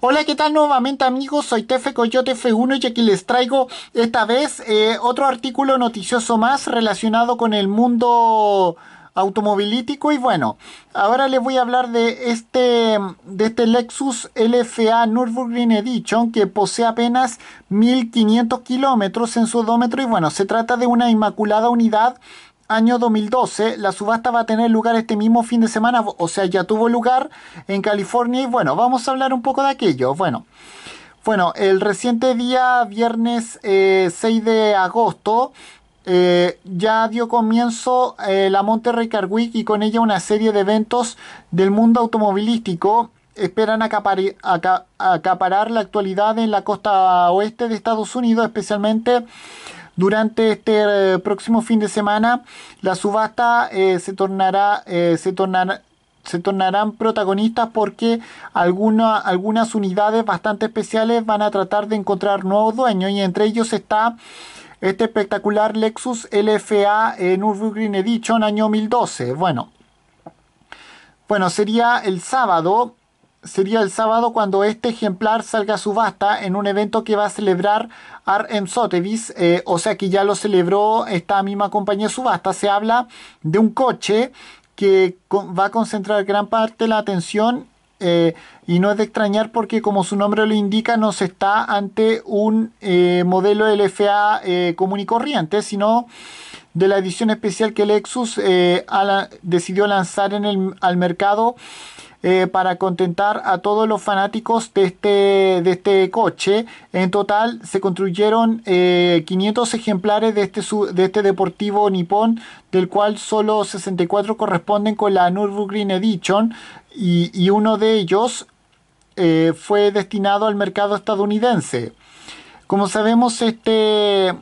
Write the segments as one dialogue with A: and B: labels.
A: Hola, ¿qué tal nuevamente amigos? Soy Tefe Coyote F1 y aquí les traigo esta vez eh, otro artículo noticioso más relacionado con el mundo automovilístico y bueno, ahora les voy a hablar de este, de este Lexus LFA Nürburgring Edition que posee apenas 1500 kilómetros en su odómetro y bueno, se trata de una inmaculada unidad año 2012. La subasta va a tener lugar este mismo fin de semana, o sea, ya tuvo lugar en California y bueno, vamos a hablar un poco de aquello. Bueno, bueno el reciente día, viernes 6 eh, de agosto, eh, ya dio comienzo eh, la Monterrey Car Week y con ella una serie de eventos del mundo automovilístico. Esperan acaparar la actualidad en la costa oeste de Estados Unidos, especialmente durante este eh, próximo fin de semana, la subasta eh, se tornará, eh, se tornarán protagonistas porque alguna, algunas unidades bastante especiales van a tratar de encontrar nuevos dueños y entre ellos está este espectacular Lexus LFA en Nürburgring Edition año 2012. Bueno, bueno, sería el sábado sería el sábado cuando este ejemplar salga a subasta en un evento que va a celebrar RM Sotheby's, eh, o sea que ya lo celebró esta misma compañía subasta. Se habla de un coche que va a concentrar gran parte de la atención eh, y no es de extrañar porque como su nombre lo indica no se está ante un eh, modelo LFA común y corriente, sino de la edición especial que Lexus decidió lanzar en el, al mercado eh, para contentar a todos los fanáticos de este, de este coche. En total se construyeron 500 eh, ejemplares de este, de este deportivo nipón, del cual solo 64 corresponden con la Nürburgring Edition y, uno de ellos eh, fue destinado al mercado estadounidense. Como sabemos, este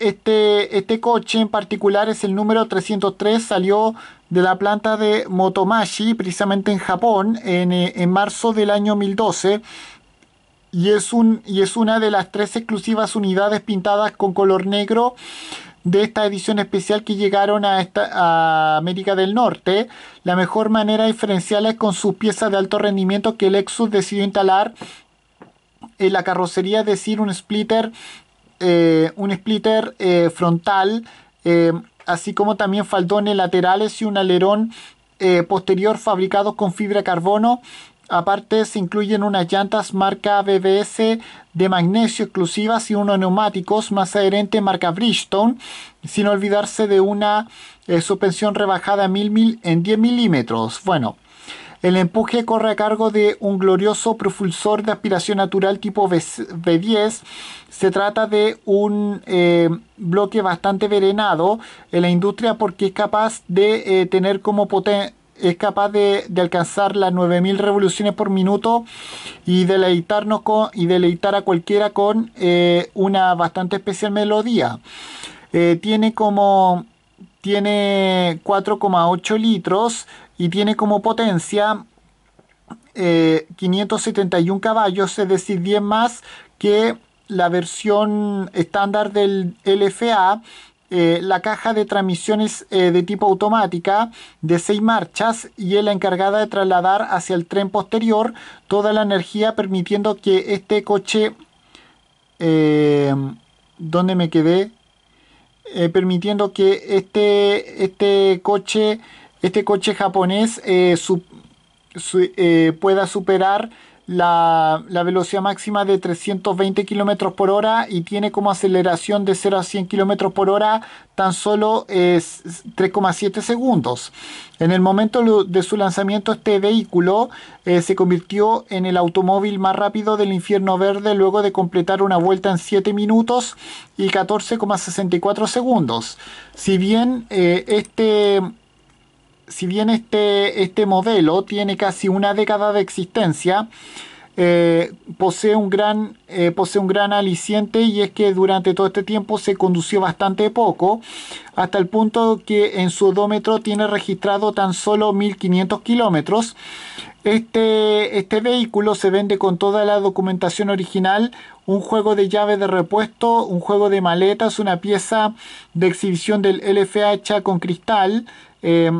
A: este, este coche en particular es el número 303, salió de la planta de Motomachi, precisamente en Japón, en, eh, marzo del año 2012. Y es, un, y es una de las tres exclusivas unidades pintadas con color negro de esta edición especial que llegaron a, esta, América del Norte. La mejor manera de diferenciarla es con sus piezas de alto rendimiento que Lexus decidió instalar en la carrocería, de decir, un splitter eh, un splitter eh, frontal, eh, así como también faldones laterales y un alerón posterior fabricados con fibra carbono. Aparte se incluyen unas llantas marca BBS de magnesio exclusivas y unos neumáticos más adherente marca Bridgestone, sin olvidarse de una suspensión rebajada 1000 en 10 milímetros. Bueno, el empuje corre a cargo de un glorioso propulsor de aspiración natural tipo b 10 Se trata de un eh, bloque bastante verenado en la industria porque es capaz de eh, tener como potencia es capaz de, alcanzar las 9000 revoluciones por minuto y deleitarnos con, y deleitar a cualquiera con eh, una bastante especial melodía. tiene como tiene 4,8 litros y tiene como potencia 571 eh, caballos, es decir, 10 más que la versión estándar del LFA. Eh, la caja de transmisiones eh, de tipo automática de 6 marchas y es la encargada de trasladar hacia el tren posterior toda la energía permitiendo que este coche ¿Dónde donde me quedé permitiendo que este, este coche este coche japonés eh, eh, pueda superar la, velocidad máxima de 320 km por hora y tiene como aceleración de 0 a 100 km por hora tan solo eh, es 3,7 segundos. En el momento de su lanzamiento este vehículo se convirtió en el automóvil más rápido del infierno verde luego de completar una vuelta en 7 minutos y 14,64 segundos. Si bien este si bien este, este modelo tiene casi una década de existencia, eh, posee, un gran, eh, posee un gran aliciente y es que durante todo este tiempo se condució bastante poco, hasta el punto que en su odómetro tiene registrado tan solo 1500 kilómetros. Este, este vehículo se vende con toda la documentación original, un juego de llave de repuesto, un juego de maletas, una pieza de exhibición del LFH con cristal. Eh,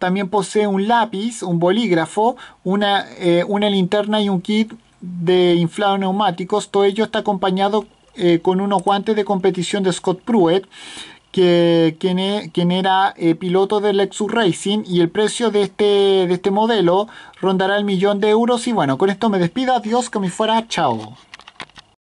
A: también posee un lápiz, un bolígrafo, una, eh, una linterna y un kit de inflado neumáticos. Todo ello está acompañado eh, con unos guantes de competición de Scott Pruett, que, quien, e, era eh, piloto del Lexus Racing. Y el precio de este, de este modelo rondará el millón de euros. Y bueno, con esto me despido. Adiós, que me fuera. Chao.